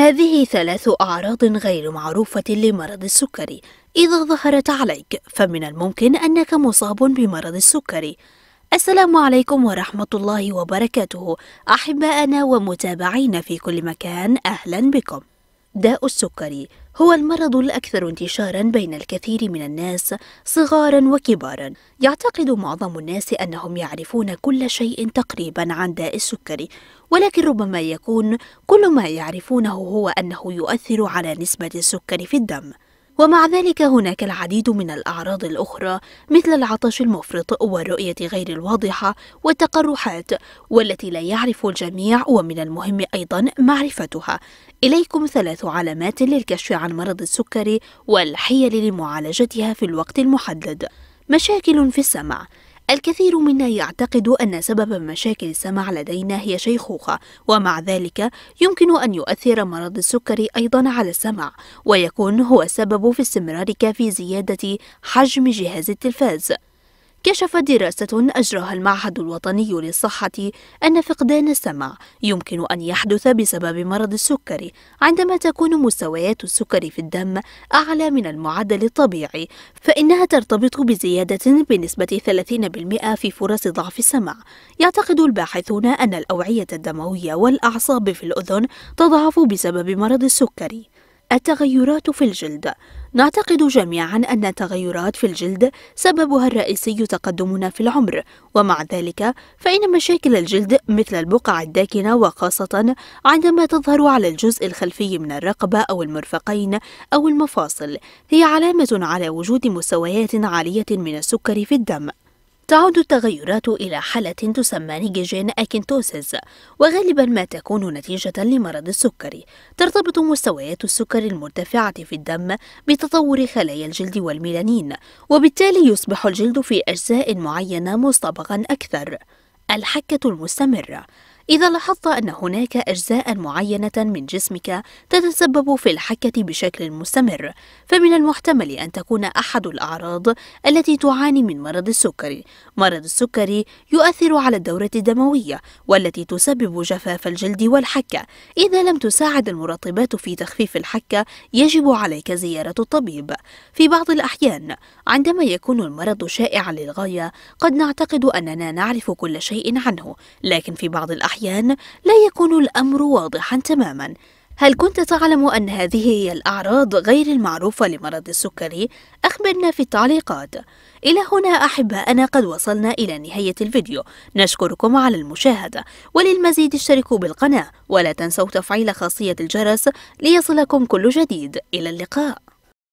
هذه ثلاث أعراض غير معروفة لمرض السكري إذا ظهرت عليك فمن الممكن أنك مصاب بمرض السكري السلام عليكم ورحمة الله وبركاته أحبائنا ومتابعينا في كل مكان أهلا بكم داء السكري هو المرض الأكثر انتشارا بين الكثير من الناس صغارا وكبارا يعتقد معظم الناس أنهم يعرفون كل شيء تقريبا عن داء السكري ولكن ربما يكون كل ما يعرفونه هو أنه يؤثر على نسبة السكر في الدم ومع ذلك هناك العديد من الأعراض الأخرى مثل العطش المفرط والرؤية غير الواضحة والتقرحات والتي لا يعرف الجميع ومن المهم أيضا معرفتها إليكم ثلاث علامات للكشف عن مرض السكري والحيل لمعالجتها في الوقت المحدد مشاكل في السمع الكثير منا يعتقد أن سبب مشاكل السمع لدينا هي شيخوخة، ومع ذلك يمكن أن يؤثر مرض السكري أيضا على السمع، ويكون هو السبب في استمرارك في زيادة حجم جهاز التلفاز. كشفت دراسة أجراها المعهد الوطني للصحة أن فقدان السمع يمكن أن يحدث بسبب مرض السكري عندما تكون مستويات السكر في الدم أعلى من المعدل الطبيعي فإنها ترتبط بزيادة بنسبة 30% في فرص ضعف السمع يعتقد الباحثون أن الأوعية الدموية والأعصاب في الأذن تضعف بسبب مرض السكري التغيرات في الجلد نعتقد جميعا أن التغيرات في الجلد سببها الرئيسي تقدمنا في العمر ومع ذلك فإن مشاكل الجلد مثل البقع الداكنة وخاصة عندما تظهر على الجزء الخلفي من الرقبة أو المرفقين أو المفاصل هي علامة على وجود مستويات عالية من السكر في الدم تعود التغيرات إلى حالة تسمى نيجيجين أكنتوسيس وغالبا ما تكون نتيجة لمرض السكري ترتبط مستويات السكر المرتفعة في الدم بتطور خلايا الجلد والميلانين وبالتالي يصبح الجلد في أجزاء معينة مصطبغا أكثر الحكة المستمرة إذا لاحظت أن هناك أجزاء معينة من جسمك تتسبب في الحكة بشكل مستمر، فمن المحتمل أن تكون أحد الأعراض التي تعاني من مرض السكري. مرض السكري يؤثر على الدورة الدموية والتي تسبب جفاف الجلد والحكة. إذا لم تساعد المرطبات في تخفيف الحكة، يجب عليك زيارة الطبيب. في بعض الأحيان، عندما يكون المرض شائعا للغاية، قد نعتقد أننا نعرف كل شيء عنه، لكن في بعض الأحيان الأحيان لا يكون الأمر واضحا تماما هل كنت تعلم أن هذه هي الأعراض غير المعروفة لمرض السكري؟ أخبرنا في التعليقات إلى هنا أحبائنا قد وصلنا إلى نهاية الفيديو نشكركم على المشاهدة وللمزيد اشتركوا بالقناة ولا تنسوا تفعيل خاصية الجرس ليصلكم كل جديد إلى اللقاء